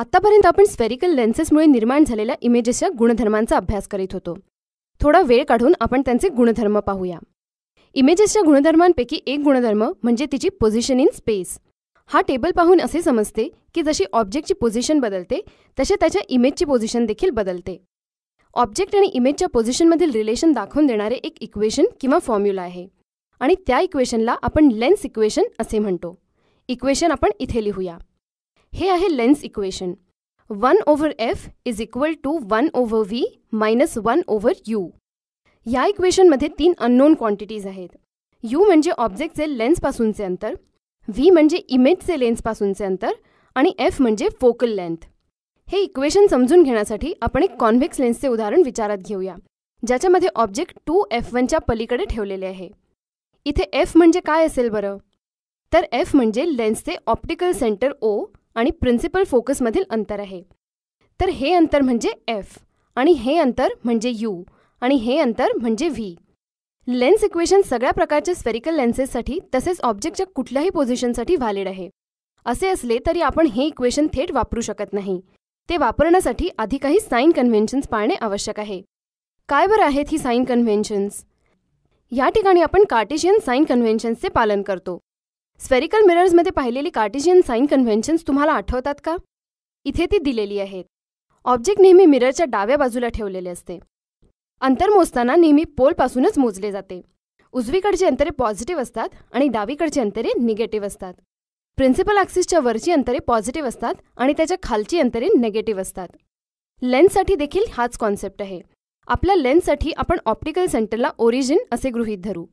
आत्तापर्यंत आपण स्फेरिकल लेन्सेसमुळे निर्माण झालेल्या इमेजेसच्या गुणधर्मांचा अभ्यास करीत होतो थोडा वेळ काढून आपण त्यांचे गुणधर्म पाहूया इमेजेसच्या गुणधर्मांपैकी एक गुणधर्म म्हणजे तिची पोझिशन इन स्पेस हा टेबल पाहून असे समजते की जशी ऑब्जेक्टची पोझिशन बदलते तसे त्याच्या इमेजची पोझिशन देखील बदलते ऑब्जेक्ट आणि इमेजच्या पोझिशनमधील रिलेशन दाखवून देणारे एक इक्वेशन किंवा फॉर्म्युला आहे आणि त्या इक्वेशनला आपण लेन्स इक्वेशन असे म्हणतो इक्वेशन आपण इथे लिहूया हे आहे lens equation one over F is equal to one over V minus one over U या इक्वेशनमध्ये तीन अननोन क्वांटिटीज आहेत यू म्हणजे ऑब्जेक्टचे लेन्सपासूनचे अंतर व्ही म्हणजे इमेजचे लेन्सपासूनचे अंतर आणि एफ म्हणजे फोकल लेंथ हे इक्वेशन समजून घेण्यासाठी आपण एक कॉन्व्हेक्स लेन्सचे उदाहरण विचारात घेऊया ज्याच्यामध्ये ऑब्जेक्ट टू एफ वनच्या पलीकडे ठेवलेले आहे इथे एफ म्हणजे काय असेल बरं तर एफ म्हणजे लेन्सचे ऑप्टिकल सेंटर ओ आणि प्रिन्सिपल फोकसमधील अंतर आहे तर हे अंतर म्हणजे एफ आणि हे अंतर म्हणजे यू आणि हे अंतर म्हणजे व्ही लेन्स इक्वेशन सगळ्या प्रकारच्या स्फेरिकल लेन्सेससाठी तसेच ऑब्जेक्टच्या कुठल्याही पोझिशनसाठी व्हॅलिड आहे असे असले तरी आपण हे इक्वेशन थेट वापरू शकत नाही ते वापरण्यासाठी आधी काही साईन कन्व्हेन्शन्स पाळणे आवश्यक आहे काय बरं आहेत ही साईन कन्व्हेन्शन्स या ठिकाणी आपण कार्टेशियन साईन कन्व्हेन्शन्सचे पालन करतो स्फेरिकल मिरर्समध्ये पाहिलेली कार्टिजियन साईन कन्व्हेन्शन्स तुम्हाला आठवतात का इथे ती दिलेली आहेत ऑब्जेक्ट नेहमी मिररच्या डाव्या बाजूला ठेवलेले असते अंतर मोजताना नेहमी पोलपासूनच मोजले जाते उजवीकडचे अंतरे पॉझिटिव्ह असतात आणि डावीकडचे अंतरे निगेटिव्ह असतात प्रिन्सिपल ॲक्सिसच्या वरची अंतरे पॉझिटिव्ह असतात आणि त्याच्या खालची अंतरे निगेटिव्ह असतात लेन्ससाठी देखील हाच कॉन्सेप्ट आहे आपल्या लेन्ससाठी आपण ऑप्टिकल सेंटरला ओरिजिन असे गृहीत धरू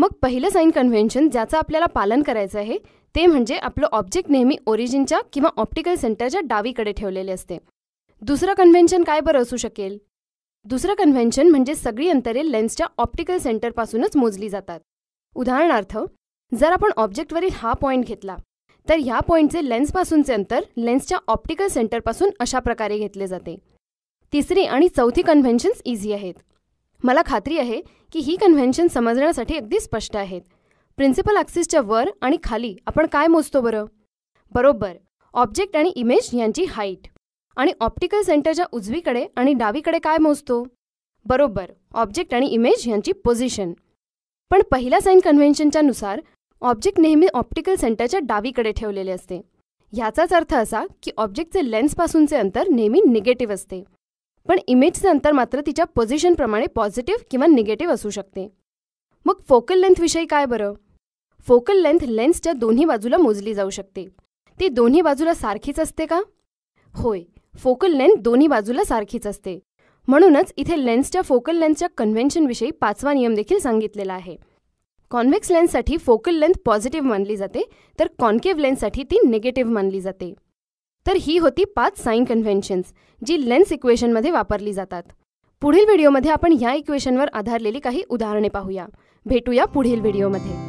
मग पहिलं साईन कन्व्हेन्शन ज्याचं आपल्याला पालन करायचं आहे ते म्हणजे आपलं ऑब्जेक्ट नेहमी ओरिजिनच्या किंवा ऑप्टिकल सेंटरच्या डावीकडे ठेवलेले असते दुसरं कन्व्हेन्शन काय बरं असू शकेल दुसरं कन्व्हेन्शन म्हणजे सगळी अंतरे लेन्सच्या ऑप्टिकल सेंटरपासूनच मोजली जातात उदाहरणार्थ जर आपण ऑब्जेक्टवरील हा पॉईंट घेतला तर ह्या पॉईंटचे लेन्सपासूनचे अंतर लेन्सच्या ऑप्टिकल सेंटरपासून अशा प्रकारे घेतले जाते तिसरी आणि चौथी कन्व्हेन्शन्स इझी आहेत मला खात्री आहे की ही कन्व्हेन्शन समजण्यासाठी अगदी स्पष्ट आहेत प्रिन्सिपल ॲक्सिसच्या वर आणि खाली आपण काय मोजतो बरं बरोबर ऑब्जेक्ट आणि इमेज यांची हाईट आणि ऑप्टिकल सेंटरच्या उजवीकडे आणि डावीकडे काय मोजतो बरोबर ऑब्जेक्ट आणि इमेज यांची पोझिशन पण पहिल्या साईन कन्व्हेन्शनच्या नुसार ऑब्जेक्ट नेहमी ऑप्टिकल सेंटरच्या डावीकडे ठेवलेले असते ह्याचाच अर्थ असा की ऑब्जेक्टचे लेन्सपासूनचे अंतर नेहमी निगेटिव्ह असते पण इमेजचं अंतर मात्र तिच्या पोझिशनप्रमाणे पॉझिटिव्ह किंवा निगेटिव्ह असू शकते मग फोकल लेंथविषयी काय बरं फोकल लेंथ लेन्सच्या दोन्ही बाजूला मोजली जाऊ शकते ती दोन्ही बाजूला सारखीच असते का होय फोकल लेंथ दोन्ही बाजूला सारखीच असते म्हणूनच इथे लेन्सच्या फोकल लेन्थच्या कन्व्हेन्शनविषयी पाचवा नियम देखील सांगितलेला आहे कॉन्व्हेक्स लेन्ससाठी फोकल लेंथ पॉझिटिव्ह मानली जाते तर कॉन्केव्ह लेन्ससाठी ती निगेटिव्ह मानली जाते तर ही होती पाच साईन कन्व्हेन्शन्स जी लेन्स इक्वेशनमध्ये वापरली जातात पुढील व्हिडिओमध्ये आपण ह्या इक्वेशनवर आधारलेली काही उदाहरणे पाहूया भेटूया पुढील व्हिडिओमध्ये